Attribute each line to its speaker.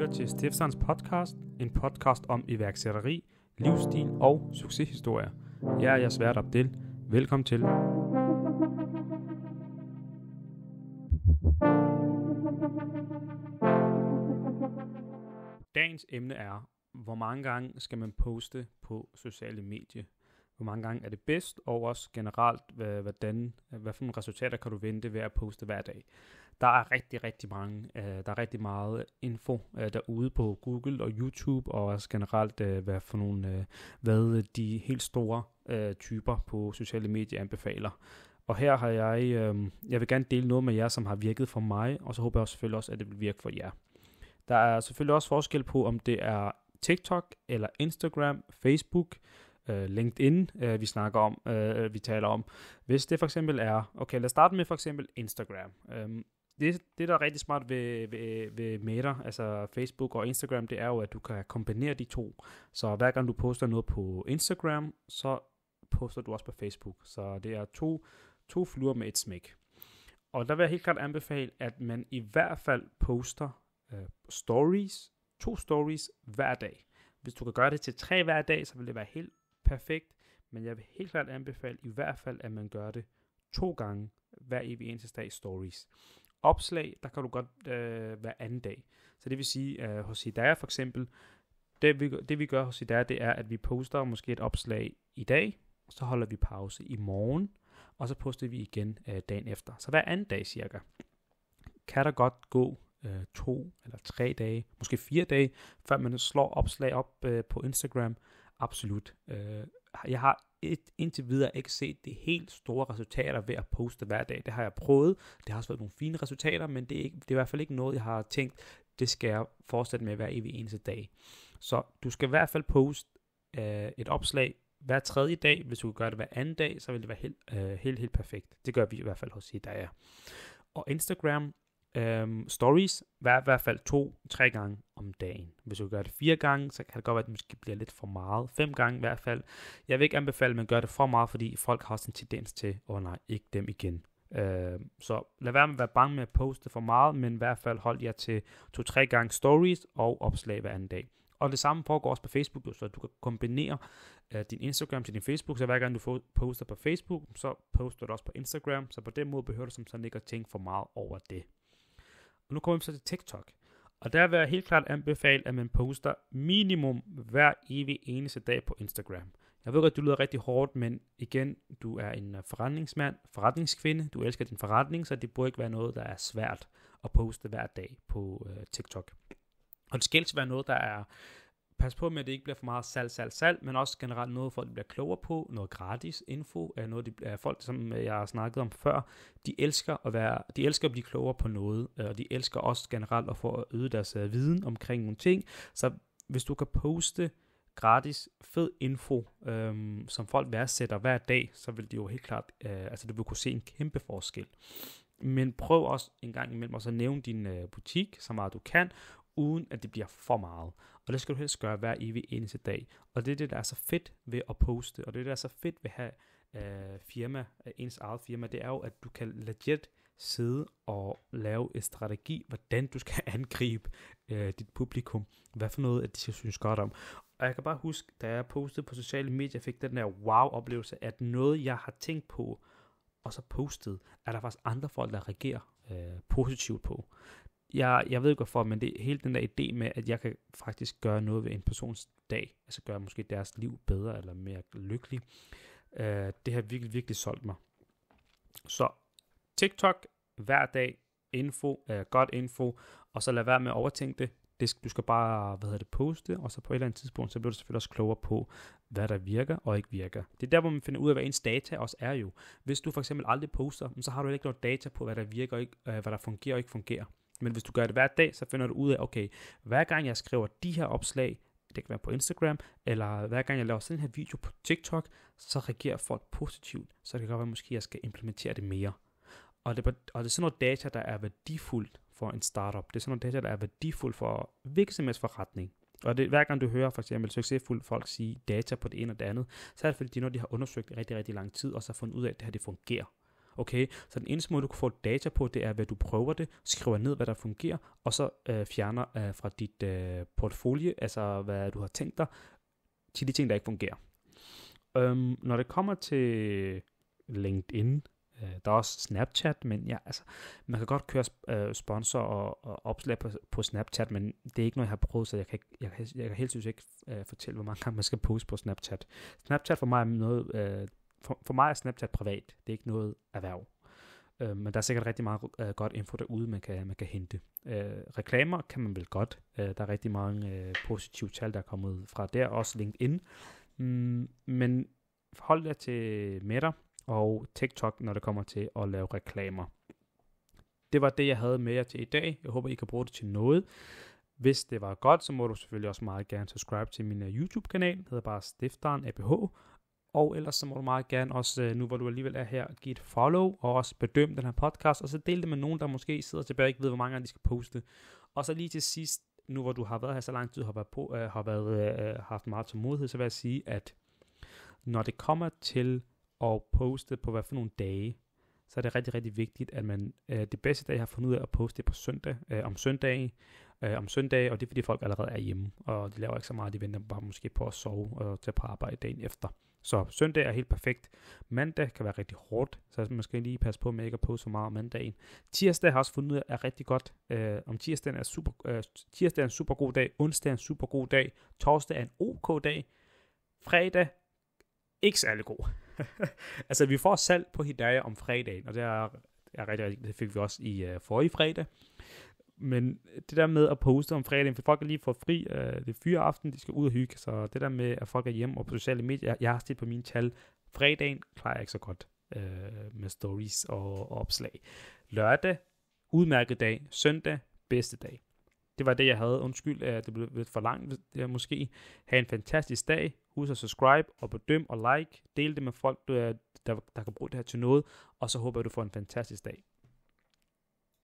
Speaker 1: lytter til Stiftsans podcast, en podcast om iværksætteri, livsstil og succeshistorier. Jeg er jeres vært Abdel. Velkommen til. Dagens emne er, hvor mange gange skal man poste på sociale medier? hvor mange gange er det bedst, og også generelt, hvad, hvordan, hvad for nogle resultater kan du vente ved at poste hver dag. Der er rigtig, rigtig mange, øh, der er rigtig meget info øh, derude på Google og YouTube, og også generelt, øh, hvad for nogle, hvad de helt store typer på sociale medier anbefaler. Og her har jeg, jeg vil gerne dele noget med jer, som har virket for mig, og så håber jeg selvfølgelig også, at det vil virke for jer. Der er selvfølgelig også forskel på, om det er TikTok eller Instagram, Facebook, øh, LinkedIn, øh, vi snakker om, øh, øh, vi taler om. Hvis det for eksempel er, okay, lad os starte med for eksempel Instagram. Øhm, det, det, der er rigtig smart ved, ved, ved Meta, altså Facebook og Instagram, det er jo, at du kan kombinere de to. Så hver gang du poster noget på Instagram, så poster du også på Facebook. Så det er to, to fluer med et smæk. Og der vil jeg helt klart anbefale, at man i hvert fald poster øh, stories, to stories hver dag. Hvis du kan gøre det til tre hver dag, så vil det være helt perfekt, men jeg vil helt klart anbefale i hvert fald, at man gør det to gange hver evig eneste dag stories. Opslag, der kan du godt øh, hver anden dag. Så det vil sige, øh, hos Hidaya for eksempel, det vi, det vi gør hos Hidaya, det er, at vi poster måske et opslag i dag, og så holder vi pause i morgen, og så poster vi igen øh, dagen efter. Så hver anden dag cirka, kan der godt gå øh, to eller tre dage, måske fire dage, før man slår opslag op øh, på Instagram, absolut. Øh, jeg har et, indtil videre ikke set de helt store resultater ved at poste hver dag. Det har jeg prøvet. Det har også været nogle fine resultater, men det er, ikke, det er i hvert fald ikke noget, jeg har tænkt, det skal jeg fortsætte med hver evig eneste dag. Så du skal i hvert fald poste øh, et opslag hver tredje dag. Hvis du kan gøre det hver anden dag, så vil det være helt, øh, helt, helt perfekt. Det gør vi i hvert fald hos Hedaya. Og Instagram, øhm, stories, hver, i hvert fald to-tre gange om dagen. Hvis du gør det fire gange, så kan det godt være, at det måske bliver lidt for meget. Fem gange i hvert fald. Jeg vil ikke anbefale, at man gør det for meget, fordi folk har sådan en tendens til, åh oh, nej, ikke dem igen. Øh, så lad være med at være bange med at poste for meget, men i hvert fald hold jer til to-tre gange stories og opslag hver anden dag. Og det samme foregår også på Facebook, så du kan kombinere uh, din Instagram til din Facebook, så hver gang du poster på Facebook, så poster du også på Instagram, så på den måde behøver du som sådan ikke at tænke for meget over det. Og nu kommer vi så til TikTok. Og der vil jeg helt klart anbefale, at man poster minimum hver evig eneste dag på Instagram. Jeg ved godt, du lyder rigtig hårdt, men igen, du er en øh, forretningsmand, forretningskvinde, du elsker din forretning, så det burde ikke være noget, der er svært at poste hver dag på øh, TikTok. Og det skal være noget, der er pas på med, at det ikke bliver for meget salg, salg, salg, men også generelt noget, folk bliver klogere på, noget gratis info, er noget, de, er folk, som jeg har snakket om før, de elsker at, være, de elsker at blive klogere på noget, øh, og de elsker også generelt at få at øde deres uh, viden omkring nogle ting, så hvis du kan poste gratis, fed info, øhm, som folk værdsætter hver dag, så vil det jo helt klart, øh, altså du vil kunne se en kæmpe forskel. Men prøv også en gang imellem også at nævne din øh, butik, så meget du kan, uden at det bliver for meget. Og det skal du helst gøre hver evig eneste dag. Og det er det, der er så fedt ved at poste, og det er det, der er så fedt ved at have øh, firma, øh, ens eget firma, det er jo, at du kan legit sidde og lave en strategi, hvordan du skal angribe øh, dit publikum, hvad for noget, at de skal synes godt om. Og jeg kan bare huske, da jeg postede på sociale medier, fik den der wow-oplevelse, at noget, jeg har tænkt på, og så postet, er der faktisk andre folk, der reagerer øh, positivt på jeg, jeg ved ikke hvorfor, men det hele den der idé med, at jeg kan faktisk gøre noget ved en persons dag, altså gøre måske deres liv bedre eller mere lykkelig, øh, det har virkelig, virkelig solgt mig. Så TikTok hver dag, info, øh, godt info, og så lad være med at overtænke det. det. Du skal bare, hvad hedder det, poste, og så på et eller andet tidspunkt, så bliver du selvfølgelig også klogere på, hvad der virker og ikke virker. Det er der, hvor man finder ud af, hvad ens data også er jo. Hvis du for eksempel aldrig poster, så har du ikke noget data på, hvad der virker, og ikke, øh, hvad der fungerer og ikke fungerer. Men hvis du gør det hver dag, så finder du ud af, okay, hver gang jeg skriver de her opslag, det kan være på Instagram, eller hver gang jeg laver sådan en her video på TikTok, så reagerer folk positivt, så det kan godt være, at måske jeg skal implementere det mere. Og det, og det er sådan noget data, der er værdifuldt for en startup. Det er sådan noget data, der er værdifuldt for virksomhedsforretning. Og det, hver gang du hører for eksempel succesfulde folk sige data på det ene og det andet, så er det fordi, de, når de har undersøgt rigtig, rigtig lang tid, og så har fundet ud af, at det her det fungerer. Okay, så den eneste måde, du kan få data på, det er, hvad du prøver det, skriver ned, hvad der fungerer, og så øh, fjerner øh, fra dit øh, portfolio, altså hvad du har tænkt dig, til de ting, der ikke fungerer. Øhm, når det kommer til LinkedIn, øh, der er også Snapchat, men ja, altså, man kan godt køre øh, sponsor og, og opslag på, på Snapchat, men det er ikke noget, jeg har prøvet, så jeg kan, ikke, jeg, kan, jeg kan helt synes ikke øh, fortælle, hvor mange gange man skal poste på Snapchat. Snapchat for mig er noget, øh, for, for mig er Snapchat privat. Det er ikke noget erhverv. Øh, men der er sikkert rigtig meget øh, godt info derude, man kan, man kan hente. Øh, reklamer kan man vel godt. Øh, der er rigtig mange øh, positive tal, der er kommet fra der, også LinkedIn. Mm, men hold jer til Meta og TikTok, når det kommer til at lave reklamer. Det var det, jeg havde med jer til i dag. Jeg håber, I kan bruge det til noget. Hvis det var godt, så må du selvfølgelig også meget gerne subscribe til min øh, YouTube-kanal. Det hedder bare Stifteren APH og ellers så må du meget gerne også, øh, nu hvor du alligevel er her, give et follow, og også bedømme den her podcast, og så del det med nogen, der måske sidder tilbage og ikke ved, hvor mange gange de skal poste. Og så lige til sidst, nu hvor du har været her så lang tid, har, været på, øh, har været, øh, haft meget tålmodighed, så vil jeg sige, at når det kommer til at poste på hvad for nogle dage, så er det rigtig, rigtig vigtigt, at man øh, det bedste dag har fundet ud af at poste det på søndag, øh, om søndag, øh, om søndag, og det er fordi folk allerede er hjemme, og de laver ikke så meget, de venter bare måske på at sove og tage på arbejde dagen efter. Så søndag er helt perfekt. Mandag kan være rigtig hårdt, så man skal lige passe på med ikke at poste så meget om mandagen. Tirsdag har også fundet ud af er rigtig godt. Øh, om tirsdagen er, super, øh, tirsdag er en super god dag, onsdag er en super god dag, torsdag er en ok dag, fredag ikke særlig god. altså, vi får salg på Hidaya om fredagen, og det er, er rigtig, rigtig, det fik vi også i uh, forrige fredag. Men det der med at poste om fredagen, for folk er lige for fri, øh, det fyre aften, de skal ud og hygge, så det der med, at folk er hjemme og på sociale medier, jeg, har stillet på mine tal, fredagen klarer jeg ikke så godt øh, med stories og, og opslag. Lørdag, udmærket dag. Søndag, bedste dag. Det var det, jeg havde. Undskyld, at det blev lidt for langt. Det er måske. Ha' en fantastisk dag. Husk at subscribe og bedøm og like. Del det med folk, der, der, der kan bruge det her til noget. Og så håber jeg, du får en fantastisk dag.